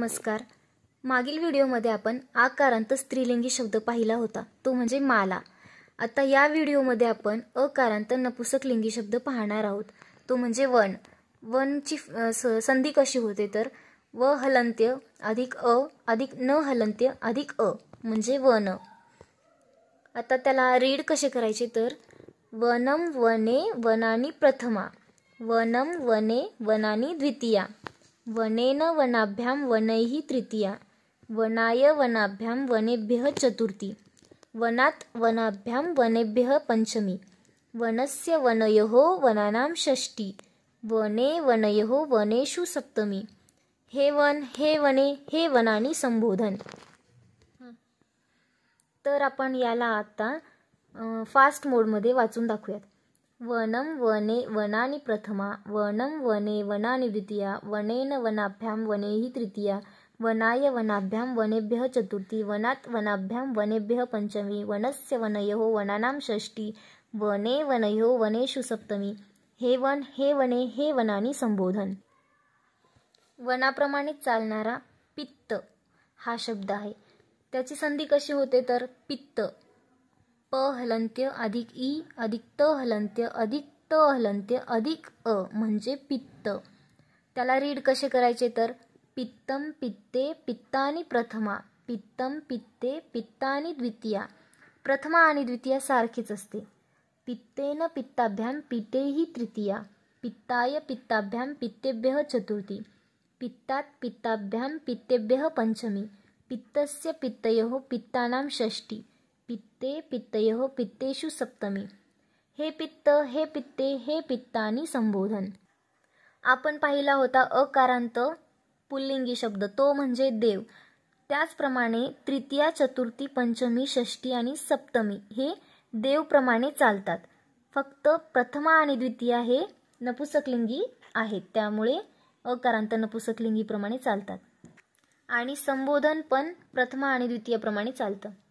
नमस्कार मागील व्हिडिओमध्ये आपण आकारांत स्त्रीलिंगी शब्द पाहिला होता तो म्हणजे माला आता या व्हिडिओमध्ये आपण अकारांत नपुसक लिंगी शब्द पाहणार आहोत तो म्हणजे वन वनची संधी कशी होते तर व हलंत्य अधिक अ अधिक न हलंत्य अधिक अ म्हणजे वन आता त्याला रीड कसे करायचे तर वनम वने वनानी प्रथमा वनम वने वनानी द्वितीया वनेन वनाभ्यां वनैः तृतीया वनाय वनाभ्यां वनेभ्य चतुर्थी वनात वनाभ्यां वनेभ्य पंचमी वनस्य वनयो वनानां षष्टी वने वनयो वनेषु सप्तमी हे वन हे वने हे वनानी संबोधन तर आपण याला आता फास्ट मोडमध्ये वाचून दाखवूयात वनं वने वनानि प्रथमा वनं वने वनानि द्वितीया वनेन वनाभ्यां वनेहि तृतीया वनाय वनाभ्यां वनेभ्यः चतुर्थी वनात् वनाभ्यां वनेभ्यः पंचमी वनस्य वनयोः वनानां षष्ठी वने वनयोः वनेषु सप्तमी हे वन हे वने हे वनानि संबोधन वनाप्रमाणे चालणारा पित्त हा शब्द आहे त्याची संधी कशी होते तर पित्त प हलंत्य अधिक ई अधिक त हलंत्य अधिक त हलंत्य अधिक अ म्हणजे पित्त त्याला रीड कसे करायचे तर पित्तम पित्ते पित्तानी प्रथमा पित्तम पित्ते पित्तानी द्वितीया प्रथमा आणि द्वितीया सारखीच असते पित्तेन पित्ताभ्याम पिते तृतीया पित्ताय पित्ताभ्याम पित्तेभ्य चतुर्थी पित्तात पित्ताभ्याम पित्तेभ्य पंचमी पित्तस्य पित्तयो पित्तानाम षष्टी पित्ते पित्तयो पित्तेषु सप्तमी हे पित्त हे पित्ते हे पित्तानी संबोधन आपण पाहिला होता अकारांत पुल्लिंगी शब्द तो म्हणजे देव त्याचप्रमाणे तृतीया चतुर्थी पंचमी षष्टी आणि सप्तमी हे देवप्रमाणे चालतात फक्त प्रथमा आणि द्वितीया हे नपुसकलिंगी आहेत त्यामुळे अकारांत नपुसकलिंगीप्रमाणे चालतात आणि संबोधन पण प्रथमा आणि द्वितीयाप्रमाणे चालतं